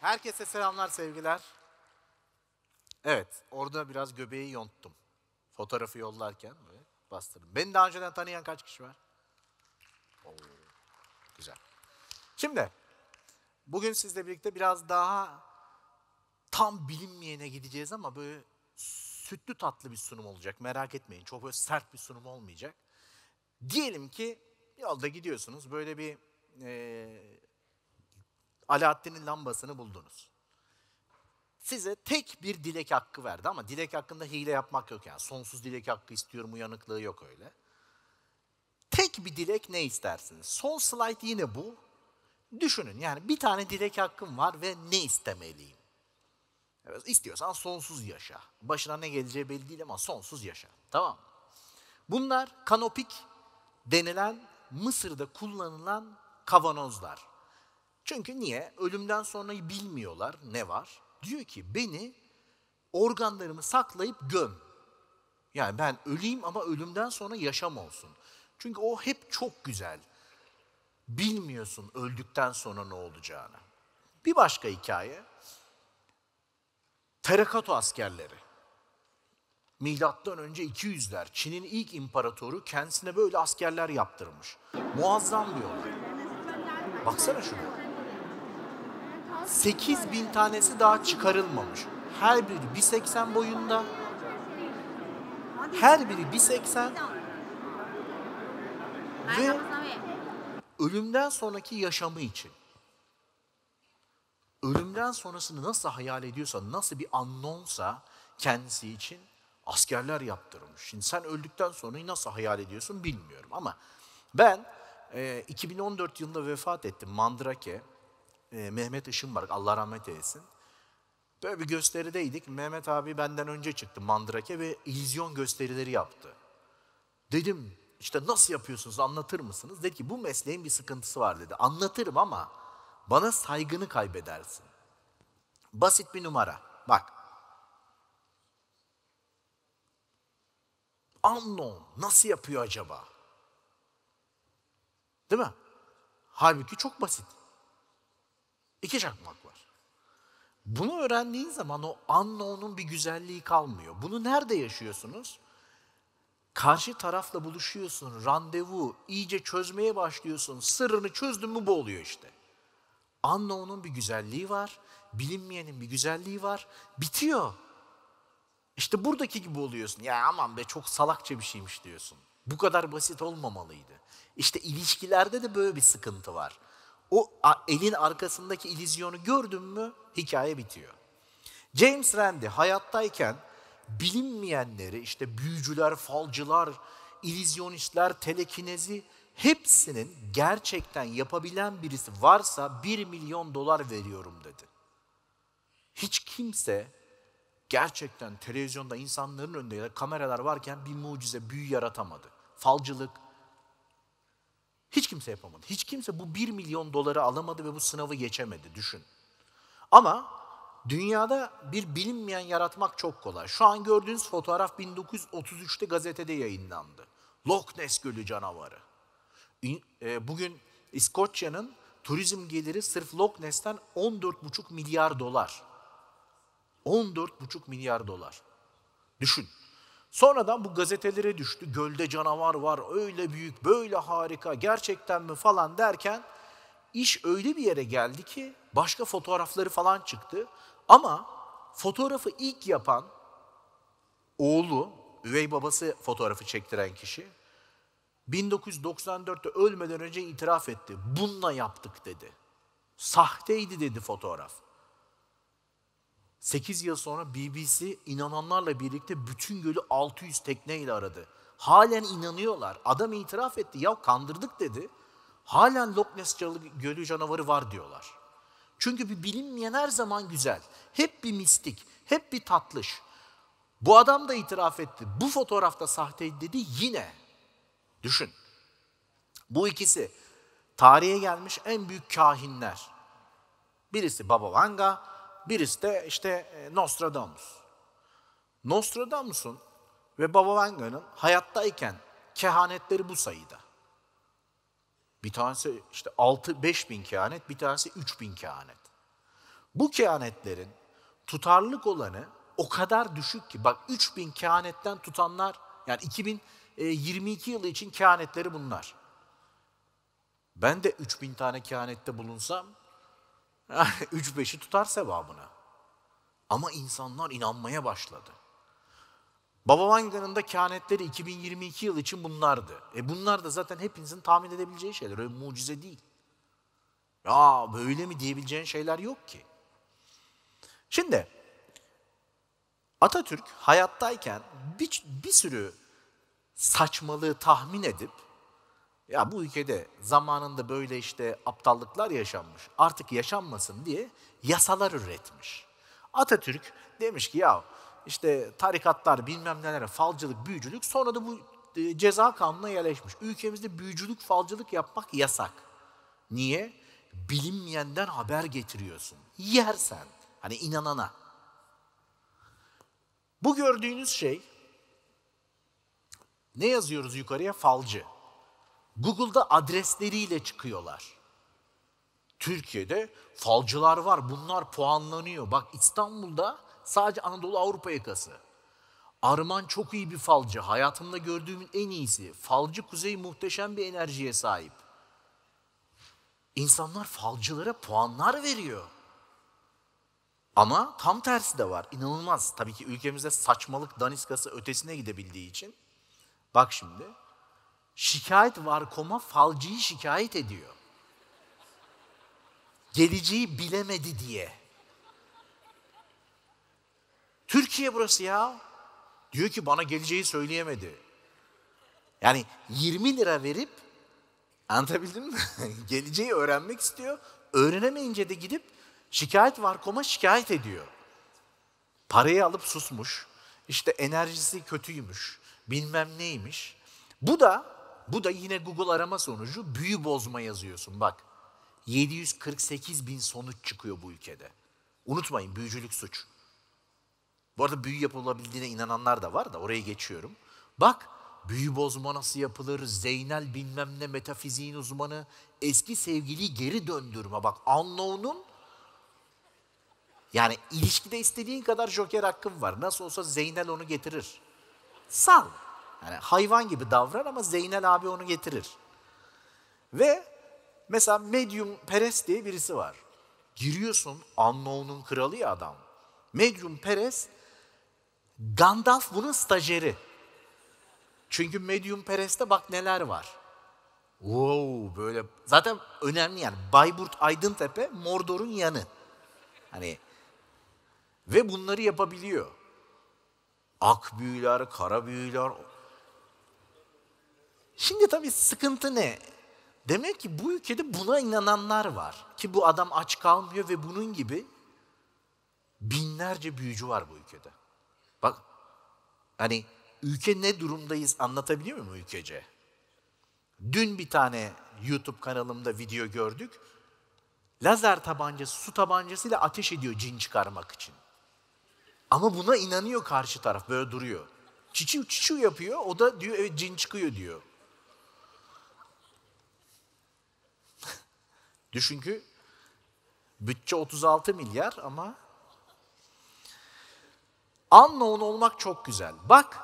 Herkese selamlar, sevgiler. Evet, orada biraz göbeği yonttum. Fotoğrafı yollarken böyle bastırdım. Beni daha önceden tanıyan kaç kişi var? Oo, güzel. Şimdi, bugün sizle birlikte biraz daha tam bilinmeyene gideceğiz ama böyle sütlü tatlı bir sunum olacak. Merak etmeyin. Çok böyle sert bir sunum olmayacak. Diyelim ki yolda gidiyorsunuz. Böyle bir e, Alaaddin'in lambasını buldunuz. Size tek bir dilek hakkı verdi ama dilek hakkında hile yapmak yok yani. Sonsuz dilek hakkı istiyorum uyanıklığı yok öyle. Tek bir dilek ne istersiniz? Son slide yine bu. Düşünün yani bir tane dilek hakkım var ve ne istemeliyim? Evet, istiyorsan sonsuz yaşa. Başına ne geleceği belli değil ama sonsuz yaşa. Tamam Bunlar kanopik denilen Mısır'da kullanılan kavanozlar. Çünkü niye? Ölümden sonrayı bilmiyorlar ne var. Diyor ki beni organlarımı saklayıp göm. Yani ben öleyim ama ölümden sonra yaşam olsun. Çünkü o hep çok güzel. Bilmiyorsun öldükten sonra ne olacağını. Bir başka hikaye. Terakatu askerleri. Milattan önce 200'ler Çin'in ilk imparatoru kendisine böyle askerler yaptırmış. Muazzam diyorlar. Baksana şuna. 8 bin tanesi daha çıkarılmamış. Her biri 1.80 boyunda. Her biri 1.80. Ve ölümden sonraki yaşamı için ölümden sonrasını nasıl hayal ediyorsa, nasıl bir anonsa kendisi için askerler yaptırmış. Şimdi sen öldükten sonra nasıl hayal ediyorsun bilmiyorum ama ben e, 2014 yılında vefat ettim Mandrake. E, Mehmet Işınbark Allah rahmet eylesin. Böyle bir gösterideydik. Mehmet abi benden önce çıktı Mandrake ve illüzyon gösterileri yaptı. Dedim işte nasıl yapıyorsunuz anlatır mısınız? Dedi ki bu mesleğin bir sıkıntısı var dedi. Anlatırım ama bana saygını kaybedersin. Basit bir numara. Bak. Unknown nasıl yapıyor acaba? Değil mi? Halbuki çok basit. İki çakmak var. Bunu öğrendiğin zaman o unknown'un bir güzelliği kalmıyor. Bunu nerede yaşıyorsunuz? Karşı tarafla buluşuyorsun, randevu, iyice çözmeye başlıyorsun. Sırrını çözdün mü bu oluyor işte. Unknown'un bir güzelliği var, bilinmeyenin bir güzelliği var, bitiyor. İşte buradaki gibi oluyorsun. Ya aman be çok salakça bir şeymiş diyorsun. Bu kadar basit olmamalıydı. İşte ilişkilerde de böyle bir sıkıntı var. O elin arkasındaki ilizyonu gördün mü hikaye bitiyor. James Randi hayattayken bilinmeyenleri işte büyücüler, falcılar, ilizyonistler, telekinezi Hepsinin gerçekten yapabilen birisi varsa 1 milyon dolar veriyorum dedi. Hiç kimse gerçekten televizyonda insanların önünde ya da kameralar varken bir mucize, büyü yaratamadı. Falcılık. Hiç kimse yapamadı. Hiç kimse bu 1 milyon doları alamadı ve bu sınavı geçemedi düşün. Ama dünyada bir bilinmeyen yaratmak çok kolay. Şu an gördüğünüz fotoğraf 1933'te gazetede yayınlandı. Loch Ness Gölü canavarı. E, bugün İskoçya'nın turizm geliri sırf Loch Ness'ten 14,5 milyar dolar. 14,5 milyar dolar. Düşün. Sonradan bu gazetelere düştü. Gölde canavar var, öyle büyük, böyle harika, gerçekten mi falan derken iş öyle bir yere geldi ki başka fotoğrafları falan çıktı. Ama fotoğrafı ilk yapan oğlu, üvey babası fotoğrafı çektiren kişi 1994'te ölmeden önce itiraf etti. Bununla yaptık dedi. Sahteydi dedi fotoğraf. 8 yıl sonra BBC inananlarla birlikte bütün gölü 600 tekneyle aradı. Halen inanıyorlar. Adam itiraf etti. Ya kandırdık dedi. Halen Loch Ness gölü canavarı var diyorlar. Çünkü bir bilinmeyen her zaman güzel. Hep bir mistik, hep bir tatlış. Bu adam da itiraf etti. Bu fotoğrafta sahteydi dedi yine Düşün. Bu ikisi tarihe gelmiş en büyük kahinler. Birisi Baba Vanga, birisi de işte e, Nostradamus. Nostradamus'un ve Baba Vanga'nın hayattayken kehanetleri bu sayıda. Bir tanesi işte 6-5 bin kehanet, bir tanesi 3 bin kehanet. Bu kehanetlerin tutarlılık olanı o kadar düşük ki bak 3 bin kehanetten tutanlar yani bin 22 e, yılı için kehanetleri bunlar. Ben de 3000 tane kehanette bulunsam, 3-5'i tutar sevabına. Ama insanlar inanmaya başladı. Baba Vanga'nın da kehanetleri 2022 yıl için bunlardı. E bunlar da zaten hepinizin tahmin edebileceği şeyler. Öyle mucize değil. Ya böyle mi diyebileceğin şeyler yok ki. Şimdi Atatürk hayattayken bir, bir sürü saçmalığı tahmin edip ya bu ülkede zamanında böyle işte aptallıklar yaşanmış artık yaşanmasın diye yasalar üretmiş. Atatürk demiş ki ya işte tarikatlar bilmem nelere falcılık büyücülük sonra da bu e, ceza kanununa yerleşmiş. Ülkemizde büyücülük falcılık yapmak yasak. Niye? Bilinmeyenden haber getiriyorsun. Yersen. Hani inanana. Bu gördüğünüz şey ne yazıyoruz yukarıya? Falcı. Google'da adresleriyle çıkıyorlar. Türkiye'de falcılar var. Bunlar puanlanıyor. Bak İstanbul'da sadece Anadolu Avrupa yakası. Arman çok iyi bir falcı. Hayatımda gördüğümün en iyisi. Falcı kuzey muhteşem bir enerjiye sahip. İnsanlar falcılara puanlar veriyor. Ama tam tersi de var. İnanılmaz. Tabii ki ülkemizde saçmalık daniskası ötesine gidebildiği için Bak şimdi. Şikayet varkoma koma falcıyı şikayet ediyor. Geleceği bilemedi diye. Türkiye burası ya. Diyor ki bana geleceği söyleyemedi. Yani 20 lira verip anlatabildim mi? geleceği öğrenmek istiyor. Öğrenemeyince de gidip şikayet varkoma şikayet ediyor. Parayı alıp susmuş. İşte enerjisi kötüymüş bilmem neymiş. Bu da bu da yine Google arama sonucu büyü bozma yazıyorsun bak. 748 bin sonuç çıkıyor bu ülkede. Unutmayın büyücülük suç. Bu arada büyü yapılabildiğine inananlar da var da oraya geçiyorum. Bak büyü bozma nasıl yapılır, Zeynel bilmem ne metafiziğin uzmanı, eski sevgiliyi geri döndürme. Bak unknown'un yani ilişkide istediğin kadar joker hakkın var. Nasıl olsa Zeynel onu getirir sal. Yani hayvan gibi davran ama Zeynel abi onu getirir. Ve mesela medium peres diye birisi var. Giriyorsun Anno'nun kralı ya adam. Medium peres Gandalf bunun stajyeri. Çünkü medium pereste bak neler var. Wow böyle zaten önemli yani Bayburt Aydıntepe Mordor'un yanı. Hani ve bunları yapabiliyor. Ak büyüler, kara büyüler. Şimdi tabii sıkıntı ne? Demek ki bu ülkede buna inananlar var. Ki bu adam aç kalmıyor ve bunun gibi binlerce büyücü var bu ülkede. Bak hani ülke ne durumdayız anlatabiliyor muyum ülkece? Dün bir tane YouTube kanalımda video gördük. Lazer tabancası, su tabancasıyla ateş ediyor cin çıkarmak için. Ama buna inanıyor karşı taraf böyle duruyor. Çiçiu çiçiu yapıyor o da diyor evet cin çıkıyor diyor. Düşün ki bütçe 36 milyar ama unknown olmak çok güzel. Bak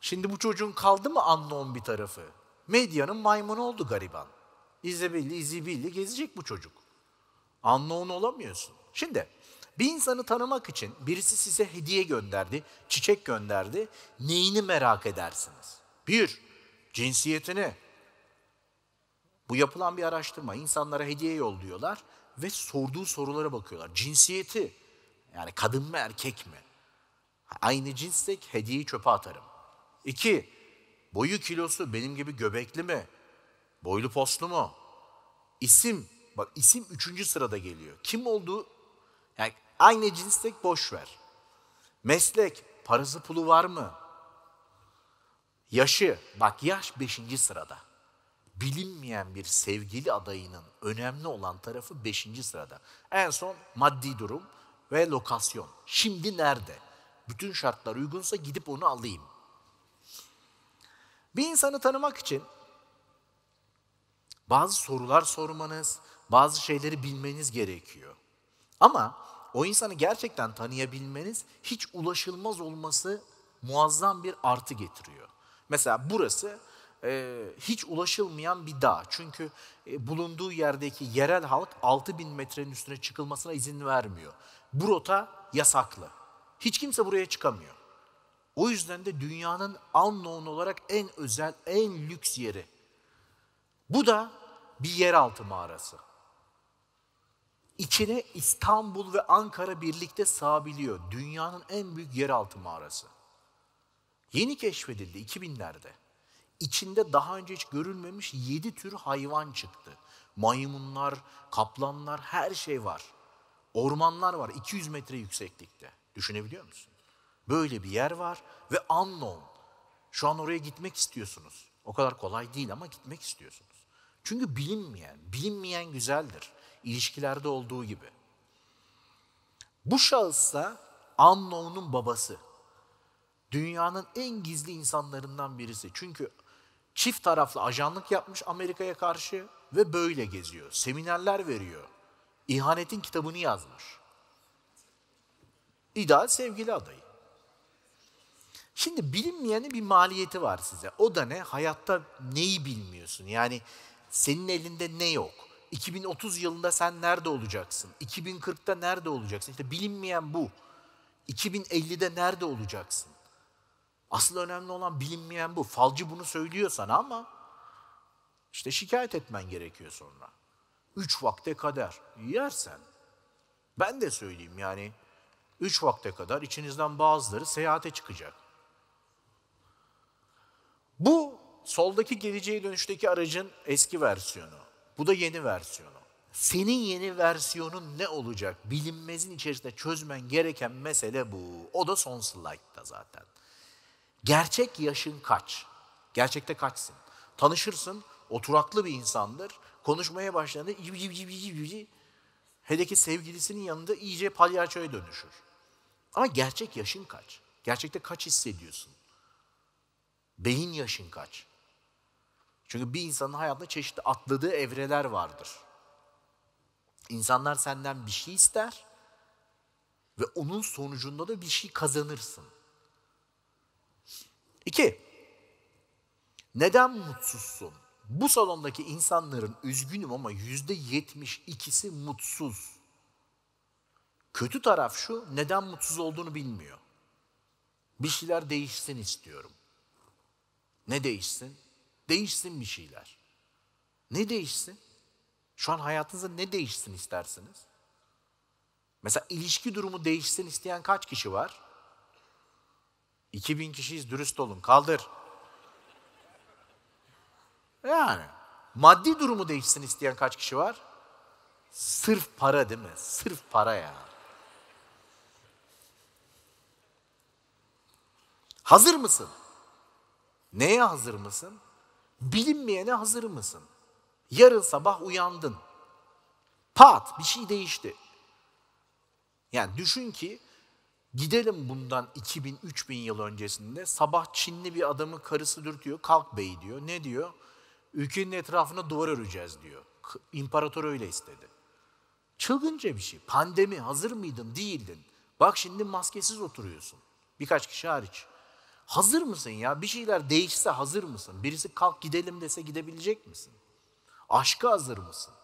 şimdi bu çocuğun kaldı mı unknown bir tarafı? Medyanın maymunu oldu gariban. İzebilli, izibilli gezecek bu çocuk. Unknown olamıyorsun. Şimdi bir insanı tanımak için birisi size hediye gönderdi, çiçek gönderdi. Neyini merak edersiniz? Bir, cinsiyetini. Bu yapılan bir araştırma. İnsanlara hediye yolluyorlar ve sorduğu sorulara bakıyorlar. Cinsiyeti, yani kadın mı erkek mi? Aynı cinssek hediyeyi çöpe atarım. İki, boyu kilosu benim gibi göbekli mi? Boylu postlu mu? İsim, bak isim üçüncü sırada geliyor. Kim olduğu yani aynı cinslik boş ver. Meslek, parası pulu var mı? Yaşı, bak yaş beşinci sırada. Bilinmeyen bir sevgili adayının önemli olan tarafı beşinci sırada. En son maddi durum ve lokasyon. Şimdi nerede? Bütün şartlar uygunsa gidip onu alayım. Bir insanı tanımak için bazı sorular sormanız, bazı şeyleri bilmeniz gerekiyor. Ama o insanı gerçekten tanıyabilmeniz hiç ulaşılmaz olması muazzam bir artı getiriyor. Mesela burası e, hiç ulaşılmayan bir dağ. Çünkü e, bulunduğu yerdeki yerel halk 6000 metrenin üstüne çıkılmasına izin vermiyor. Bu rota yasaklı. Hiç kimse buraya çıkamıyor. O yüzden de dünyanın unknown olarak en özel, en lüks yeri. Bu da bir yeraltı mağarası. İçine İstanbul ve Ankara birlikte sığabiliyor. Dünyanın en büyük yeraltı mağarası. Yeni keşfedildi 2000'lerde. İçinde daha önce hiç görülmemiş 7 tür hayvan çıktı. Maymunlar, kaplanlar, her şey var. Ormanlar var 200 metre yükseklikte. Düşünebiliyor musun? Böyle bir yer var ve unknown. Şu an oraya gitmek istiyorsunuz. O kadar kolay değil ama gitmek istiyorsunuz. Çünkü bilinmeyen, bilinmeyen güzeldir ilişkilerde olduğu gibi. Bu şahıs da Amnon'un babası. Dünyanın en gizli insanlarından birisi. Çünkü çift taraflı ajanlık yapmış Amerika'ya karşı ve böyle geziyor. Seminerler veriyor. İhanetin kitabını yazmış. İdeal sevgili adayı. Şimdi bilinmeyeni bir maliyeti var size. O da ne? Hayatta neyi bilmiyorsun? Yani senin elinde ne yok? 2030 yılında sen nerede olacaksın? 2040'ta nerede olacaksın? İşte bilinmeyen bu. 2050'de nerede olacaksın? Asıl önemli olan bilinmeyen bu. Falcı bunu söylüyor sana ama işte şikayet etmen gerekiyor sonra. Üç vakte kadar yersen. Ben de söyleyeyim yani üç vakte kadar içinizden bazıları seyahate çıkacak. Bu soldaki geleceğe dönüşteki aracın eski versiyonu. Bu da yeni versiyonu. Senin yeni versiyonun ne olacak? Bilinmezin içerisinde çözmen gereken mesele bu. O da son slide'da zaten. Gerçek yaşın kaç? Gerçekte kaçsın? Tanışırsın, oturaklı bir insandır. Konuşmaya başladığında civ civ civ civ civ Hele ki sevgilisinin yanında iyice palyaçoya dönüşür. Ama gerçek yaşın kaç? Gerçekte kaç hissediyorsun? Beyin yaşın kaç? Çünkü bir insanın hayatında çeşitli atladığı evreler vardır. İnsanlar senden bir şey ister ve onun sonucunda da bir şey kazanırsın. İki, neden mutsuzsun? Bu salondaki insanların üzgünüm ama yüzde yetmiş ikisi mutsuz. Kötü taraf şu, neden mutsuz olduğunu bilmiyor. Bir şeyler değişsin istiyorum. Ne değişsin? Değişsin bir şeyler. Ne değişsin? Şu an hayatınızda ne değişsin istersiniz? Mesela ilişki durumu değişsin isteyen kaç kişi var? 2000 kişiyiz dürüst olun kaldır. Yani maddi durumu değişsin isteyen kaç kişi var? Sırf para değil mi? Sırf para ya. Hazır mısın? Neye hazır mısın? Bilinmeyene hazır mısın? Yarın sabah uyandın. Pat bir şey değişti. Yani düşün ki gidelim bundan 2000-3000 yıl öncesinde sabah Çinli bir adamı karısı dürtüyor. Kalk bey diyor. Ne diyor? Ülkenin etrafına duvar öreceğiz diyor. İmparator öyle istedi. Çılgınca bir şey. Pandemi hazır mıydın? Değildin. Bak şimdi maskesiz oturuyorsun. Birkaç kişi hariç. Hazır mısın ya? Bir şeyler değişse hazır mısın? Birisi kalk gidelim dese gidebilecek misin? Aşka hazır mısın?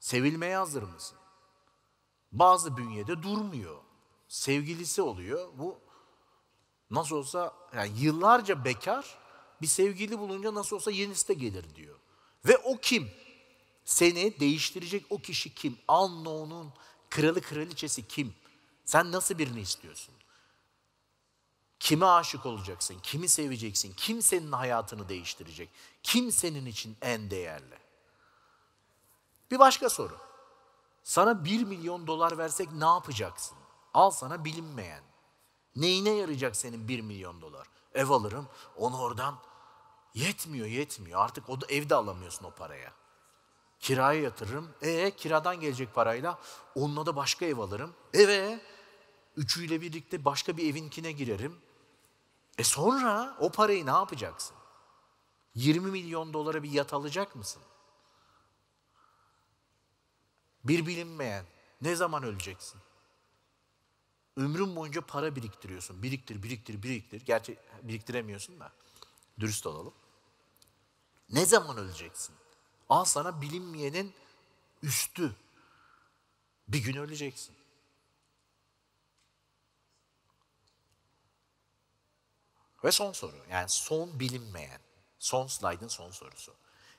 Sevilmeye hazır mısın? Bazı bünyede durmuyor. Sevgilisi oluyor. Bu nasıl olsa yani yıllarca bekar bir sevgili bulunca nasıl olsa yenisi de gelir diyor. Ve o kim? Seni değiştirecek o kişi kim? Anno'nun kralı kraliçesi kim? Sen nasıl birini istiyorsun? Kime aşık olacaksın? Kimi seveceksin? Kim senin hayatını değiştirecek? Kim senin için en değerli? Bir başka soru. Sana 1 milyon dolar versek ne yapacaksın? Al sana bilinmeyen. Neyine yarayacak senin 1 milyon dolar? Ev alırım, onu oradan yetmiyor, yetmiyor. Artık o da evde alamıyorsun o paraya. Kiraya yatırırım. E kiradan gelecek parayla onunla da başka ev alırım. Eve üçüyle birlikte başka bir evinkine girerim. E sonra o parayı ne yapacaksın? 20 milyon dolara bir yat alacak mısın? Bir bilinmeyen ne zaman öleceksin? Ömrün boyunca para biriktiriyorsun. Biriktir, biriktir, biriktir. Gerçi biriktiremiyorsun da. Dürüst olalım. Ne zaman öleceksin? Al sana bilinmeyenin üstü. Bir gün öleceksin. Ve son soru yani son bilinmeyen, son slaydın son sorusu.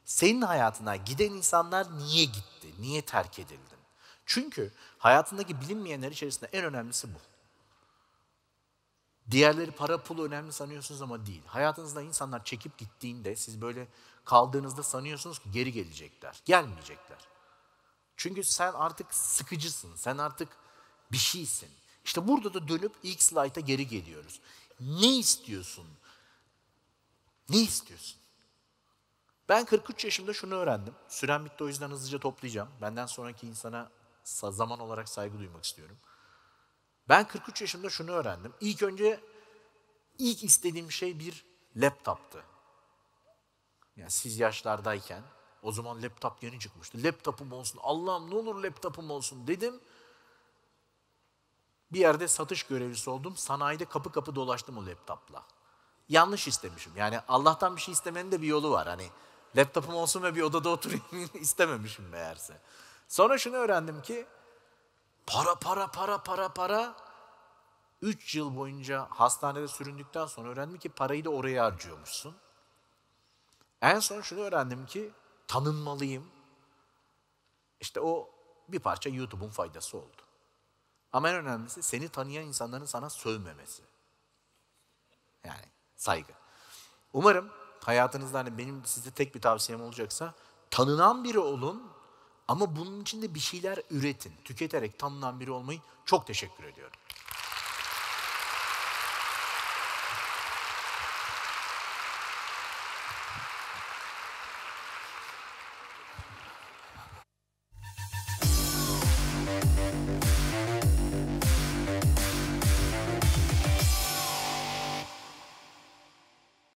Senin hayatına giden insanlar niye gitti, niye terk edildin? Çünkü hayatındaki bilinmeyenler içerisinde en önemlisi bu. Diğerleri para pul önemli sanıyorsunuz ama değil. Hayatınızda insanlar çekip gittiğinde siz böyle kaldığınızda sanıyorsunuz ki geri gelecekler, gelmeyecekler. Çünkü sen artık sıkıcısın, sen artık bir şeysin. İşte burada da dönüp ilk slayta geri geliyoruz. Ne istiyorsun? Ne istiyorsun? Ben 43 yaşımda şunu öğrendim. Süren bitti o yüzden hızlıca toplayacağım. Benden sonraki insana zaman olarak saygı duymak istiyorum. Ben 43 yaşımda şunu öğrendim. İlk önce ilk istediğim şey bir laptoptu. Yani siz yaşlardayken o zaman laptop yeni çıkmıştı. Laptopum olsun. Allah'ım ne olur laptopum olsun dedim. Bir yerde satış görevlisi oldum. Sanayide kapı kapı dolaştım o laptopla. Yanlış istemişim. Yani Allah'tan bir şey istemenin de bir yolu var. Hani laptopum olsun ve bir odada oturayım istememişim meğerse. Sonra şunu öğrendim ki para para para para para 3 yıl boyunca hastanede süründükten sonra öğrendim ki parayı da oraya harcıyormuşsun. En son şunu öğrendim ki tanınmalıyım. İşte o bir parça YouTube'un faydası oldu. Ama en önemlisi seni tanıyan insanların sana sövmemesi. Yani saygı. Umarım hayatınızda hani benim size tek bir tavsiyem olacaksa tanınan biri olun ama bunun içinde bir şeyler üretin. Tüketerek tanınan biri olmayı çok teşekkür ediyorum.